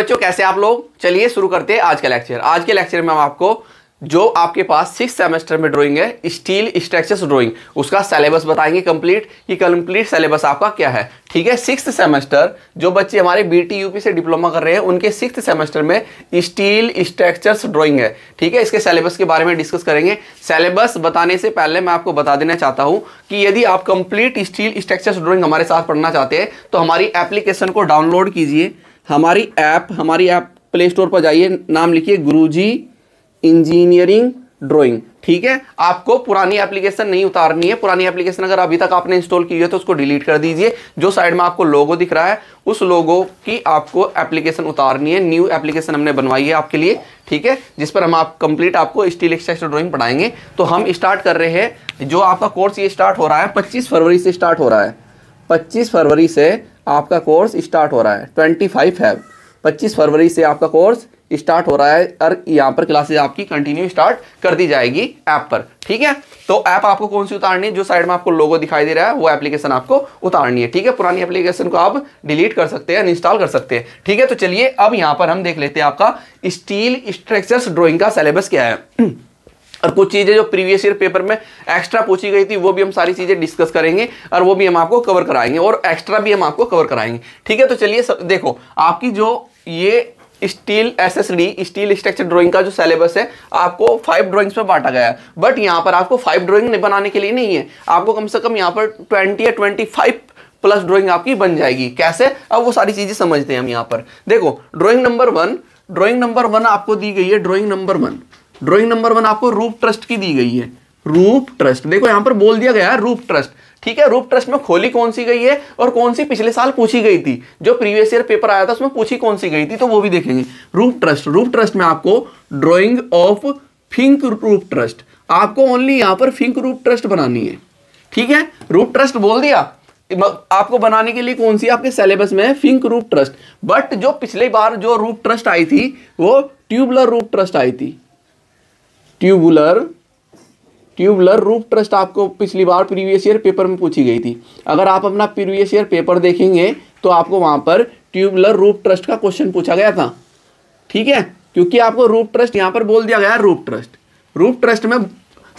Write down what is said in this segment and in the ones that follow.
बच्चों कैसे आप लोग चलिए शुरू करते हैं आज का लेक्चर आज के लेक्चर में हम आपको जो आपके पास सिक्स सेमेस्टर में ड्राइंग है स्टील स्ट्रक्चर्स ड्राइंग उसका सिलेबस बताएंगे कंप्लीट कि कंप्लीट सिलेबस आपका क्या है ठीक है सिक्स सेमेस्टर जो बच्चे हमारे बीटी यूपी से डिप्लोमा कर रहे हैं उनके सिक्स सेमेस्टर में स्टील स्ट्रक्चर्स ड्राइंग है ठीक है इसके सिलेबस के बारे में डिस्कस करेंगे सिलेबस बताने से पहले मैं आपको बता देना चाहता हूँ कि यदि आप कंप्लीट स्टील स्ट्रक्चर्स ड्राइंग हमारे साथ पढ़ना चाहते हैं तो हमारी एप्लीकेशन को डाउनलोड कीजिए हमारी ऐप हमारी ऐप प्ले स्टोर पर जाइए नाम लिखिए गुरुजी इंजीनियरिंग ड्राइंग ठीक है आपको पुरानी एप्लीकेशन नहीं उतारनी है पुरानी एप्लीकेशन अगर अभी तक आपने इंस्टॉल की है तो उसको डिलीट कर दीजिए जो साइड में आपको लोगो दिख रहा है उस लोगो की आपको एप्लीकेशन उतारनी है न्यू एप्लीकेशन हमने बनवाई है आपके लिए ठीक है जिस पर हम आप कंप्लीट आपको स्टील एक्सटेस्ट ड्रॉइंग पढ़ाएंगे तो हम स्टार्ट कर रहे हैं जो आपका कोर्स ये स्टार्ट हो रहा है पच्चीस फरवरी से स्टार्ट हो रहा है पच्चीस फरवरी से आपका कोर्स स्टार्ट हो रहा है ट्वेंटी फाइव है पच्चीस फरवरी से आपका कोर्स स्टार्ट हो रहा है और यहाँ पर क्लासेज आपकी कंटिन्यू स्टार्ट कर दी जाएगी ऐप पर ठीक है तो ऐप आपको कौन सी उतारनी है जो साइड में आपको लोगो दिखाई दे रहा है वो एप्लीकेशन आपको उतारनी है ठीक है पुरानी एप्लीकेशन को आप डिलीट कर सकते हैं इंस्टॉल कर सकते हैं ठीक है तो चलिए अब यहाँ पर हम देख लेते हैं आपका स्टील स्ट्रक्चर्स ड्रॉइंग का सिलेबस क्या है और कुछ चीज़ें जो प्रीवियस ईयर पेपर में एक्स्ट्रा पूछी गई थी वो भी हम सारी चीज़ें डिस्कस करेंगे और वो भी हम आपको कवर कराएंगे और एक्स्ट्रा भी हम आपको कवर कराएंगे ठीक है तो चलिए सब देखो आपकी जो ये steel SSD steel structure drawing का जो सिलेबस है आपको फाइव ड्राइंग्स में बांटा गया है बट यहाँ पर आपको फाइव ड्राइंग बनाने के लिए नहीं है आपको कम से कम यहाँ पर ट्वेंटी या ट्वेंटी फाइव प्लस ड्राइंग आपकी बन जाएगी कैसे अब वो सारी चीज़ें समझते हैं हम यहाँ पर देखो drawing number one drawing number one आपको दी गई है drawing number one drawing number one आपको रूप ट्रस्ट की दी गई है रूप ट्रस्ट देखो यहां पर बोल दिया गया है रूप ट्रस्ट ठीक है रूप ट्रस्ट में खोली कौन सी गई है और कौन सी पिछले साल पूछी गई थी जो प्रीवियस ईयर पेपर आया था उसमें पूछी कौन सी गई थी तो वो भी देखेंगे रूप ट्रस्ट रूप ट्रस्ट में आपको drawing of Fink roof truss आपको ओनली यहां पर फिंक रूप ट्रस्ट बनानी है ठीक है रूप ट्रस्ट बोल दिया आपको बनाने के लिए कौन सी आपके सिलेबस में है फिंक रूप ट्रस्ट बट जो पिछले बार जो रूप ट्रस्ट आई थी वो ट्यूबलर रूप ट्रस्ट आई थी ट्यूबुलर ट्यूबुलर रूफ ट्रस्ट आपको पिछली बार प्रीवियस ईयर पेपर में पूछी गई थी अगर आप अपना प्रीवियस ईयर पेपर देखेंगे तो आपको वहां पर ट्यूबुलर रूफ ट्रस्ट का क्वेश्चन पूछा गया था ठीक है क्योंकि आपको रूफ ट्रस्ट यहाँ पर बोल दिया गया है रूफ ट्रस्ट रूफ ट्रस्ट में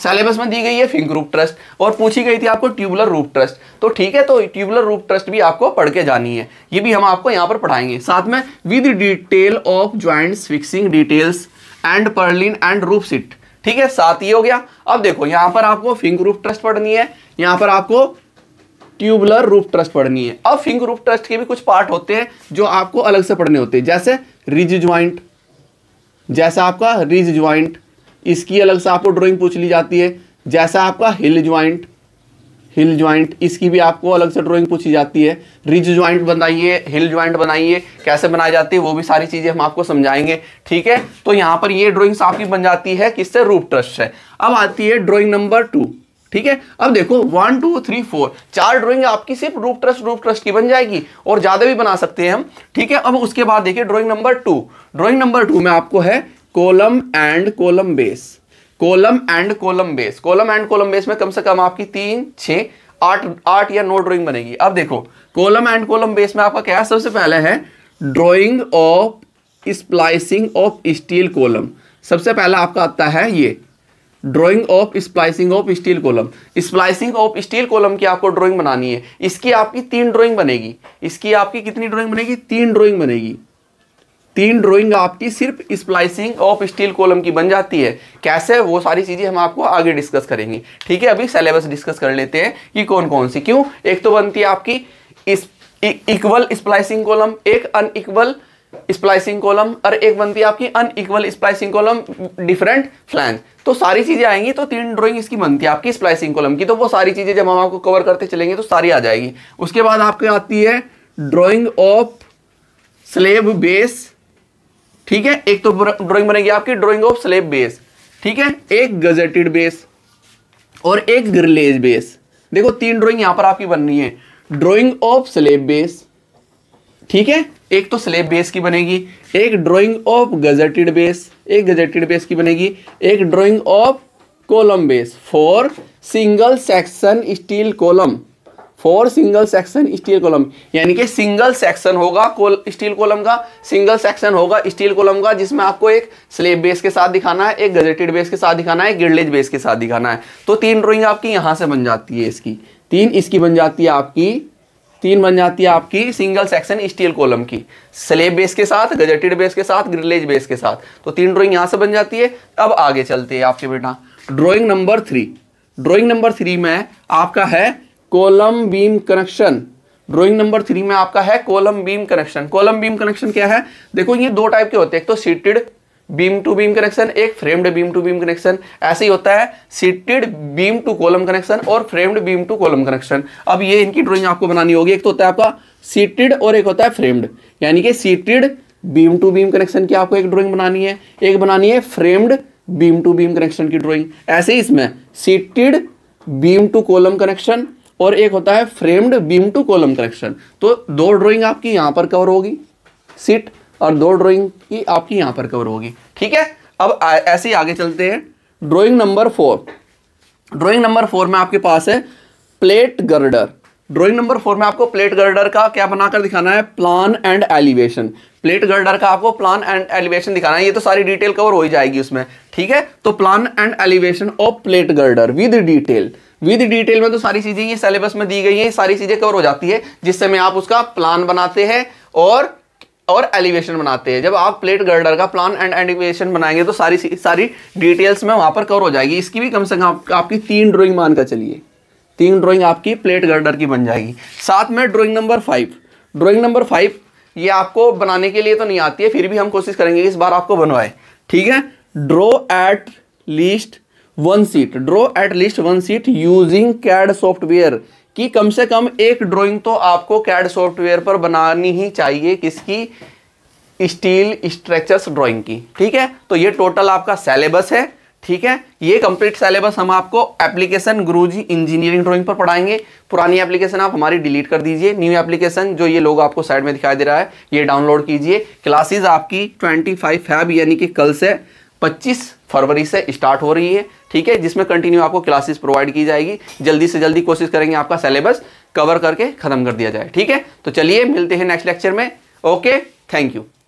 सिलेबस में दी गई है फिंक रूप ट्रस्ट और पूछी गई थी आपको ट्यूबुलर रूप ट्रस्ट तो ठीक है तो ट्यूबुलर रूप ट्रस्ट भी आपको पढ़ के जानी है ये भी हम आपको यहाँ पर पढ़ाएंगे साथ में with detail of joint fixing details and purlin and roof sheet ठीक है सात ये हो गया अब देखो यहां पर आपको फिंग रूफ ट्रस्ट पढ़नी है यहां पर आपको ट्यूबलर रूफ ट्रस्ट पढ़नी है अब फिंग रूफ ट्रस्ट के भी कुछ पार्ट होते हैं जो आपको अलग से पढ़ने होते हैं जैसे रिज ज्वाइंट जैसा आपका रिज ज्वाइंट इसकी अलग से आपको ड्रॉइंग पूछ ली जाती है जैसा आपका हिल ज्वाइंट हिल ज्वाइंट इसकी भी आपको अलग से ड्राइंग पूछी जाती है रिज ज्वाइंट बनाइए हिल ज्वाइंट बनाइए कैसे बनाई जाती है वो भी सारी चीज़ें हम आपको समझाएंगे ठीक है तो यहाँ पर ये ड्रॉइंग आपकी बन जाती है किससे रूप ट्रस्ट है अब आती है ड्राइंग नंबर टू ठीक है अब देखो वन टू थ्री फोर चार ड्राइंग आपकी सिर्फ रूप ट्रस्ट रूप ट्रस्ट की बन जाएगी और ज़्यादा भी बना सकते हैं हम ठीक है अब उसके बाद देखिए drawing number two drawing number two में आपको है column and column base column and column base column and column base में कम से कम आपकी तीन छ आठ आठ या नो ड्रॉइंग बनेगी अब देखो कोलम एंड कोलम बेस में आपका क्या है सबसे पहले है drawing of splicing of steel column सबसे पहला आपका आता है ये drawing of splicing of steel column splicing of steel column की आपको ड्रॉइंग बनानी है इसकी आपकी तीन ड्रॉइंग बनेगी इसकी आपकी कितनी ड्रॉइंग बनेगी तीन ड्रॉइंग बनेगी तीन ड्राइंग आपकी सिर्फ स्प्लाइसिंग ऑफ स्टील कॉलम की बन जाती है कैसे वो सारी चीज़ें हम आपको आगे डिस्कस करेंगे ठीक है अभी सिलेबस डिस्कस कर लेते हैं कि कौन कौन सी क्यों एक तो बनती है आपकी इक्वल स्प्लाइसिंग कॉलम एक अनइक्वल स्प्लाइसिंग कॉलम और एक बनती है आपकी unequal splicing column different flange तो सारी चीज़ें आएंगी तो तीन ड्राइंग इसकी बनती है आपकी स्प्लाइसिंग कॉलम की तो वो सारी चीज़ें जब हम आपको कवर करते चलेंगे तो सारी आ जाएगी उसके बाद आपके आती है ड्रॉइंग ऑफ स्लेब बेस ठीक है एक तो ड्रॉइंग बनेगी आपकी ड्रॉइंग ऑफ स्लेब बेस ठीक है एक गजेटेड बेस और एक ग्रिलेज बेस देखो तीन ड्रॉइंग यहां पर आपकी बन रही है ड्रॉइंग ऑफ स्लेब बेस ठीक है एक तो स्लेब बेस की बनेगी एक ड्रॉइंग ऑफ गजेटेड बेस एक गजेटेड बेस की बनेगी एक drawing of column base for single section steel column for single section steel column यानी कि सिंगल सेक्शन होगा स्टील कॉलम का सिंगल सेक्शन होगा स्टील कॉलम का जिसमें आपको एक स्लेब बेस के साथ दिखाना है एक गजेटेड बेस के साथ दिखाना है गिरलेज बेस के साथ दिखाना है तो तीन ड्रॉइंग आपकी यहाँ से बन जाती है इसकी तीन इसकी बन जाती है आपकी तीन बन जाती है आपकी सिंगल सेक्शन स्टील कॉलम की स्लेब बेस के साथ गजेटेड बेस के साथ ग्रिलेज बेस के साथ तो तीन ड्रॉइंग यहाँ से बन जाती है अब आगे चलते हैं आपके बेटा drawing number three drawing number three में आपका है column beam connection drawing number three में आपका है column beam connection column beam connection क्या है देखो ये दो टाइप के होते हैं एक तो seated beam to beam connection एक framed beam to beam connection ऐसे ही होता है seated beam to column connection और framed beam to column connection अब ये इनकी ड्रॉइंग आपको बनानी होगी एक तो होता है आपका सीटेड और एक होता है फ्रेम्ड यानी कि seated beam to beam connection की आपको एक ड्रॉइंग बनानी है एक बनानी है framed beam to beam connection की ड्रॉइंग ऐसे ही इसमें seated beam to column connection और एक होता है framed beam to column correction तो दो ड्रॉइंग आपकी यहां पर कवर होगी सीट और दो ड्रॉइंग की आपकी यहां पर कवर होगी ठीक है अब ऐसे ही आगे चलते हैं drawing number four drawing number four में आपके पास है plate girder drawing number four में आपको प्लेट गर्डर का क्या बनाकर दिखाना है plan and elevation plate girder का आपको प्लान एंड एलिवेशन दिखाना है ये तो सारी डिटेल कवर हो ही जाएगी उसमें ठीक है तो plan and elevation of plate girder with detail with detail में तो सारी चीज़ें ये सिलेबस में दी गई है सारी चीज़ें कवर हो जाती है जिससे में आप उसका प्लान बनाते हैं और और एलिवेशन बनाते हैं जब आप प्लेट गर्डर का प्लान एंड एलिवेशन बनाएंगे तो सारी सारी डिटेल्स में वहां पर कवर हो जाएगी इसकी भी कम से कम आप, आपकी तीन ड्राइंग मानकर चलिए तीन ड्राइंग आपकी प्लेट गर्डर की बन जाएगी साथ में drawing number five drawing number five ये आपको बनाने के लिए तो नहीं आती है फिर भी हम कोशिश करेंगे इस बार आपको बनवाए ठीक है draw at least one sheet draw at least one sheet using CAD software कि कम से कम एक ड्राइंग तो आपको कैड सॉफ्टवेयर पर बनानी ही चाहिए किसकी स्टील स्ट्रक्चर्स ड्राइंग की ठीक है तो ये टोटल आपका सेलेबस है ठीक है ये कंप्लीट सिलेबस हम आपको एप्लीकेशन गुरुजी इंजीनियरिंग ड्राइंग पर पढ़ाएंगे पुरानी एप्लीकेशन आप हमारी डिलीट कर दीजिए न्यू एप्लीकेशन जो ये लोग आपको साइड में दिखाई दे रहा है ये डाउनलोड कीजिए क्लासेस आपकी ट्वेंटी फाइव फैब यानी कि कल से पच्चीस फरवरी से स्टार्ट हो रही है ठीक है जिसमें कंटिन्यू आपको क्लासेस प्रोवाइड की जाएगी जल्दी से जल्दी कोशिश करेंगे आपका सिलेबस कवर करके ख़त्म कर दिया जाए ठीक है तो चलिए मिलते हैं नेक्स्ट लेक्चर में ओके थैंक यू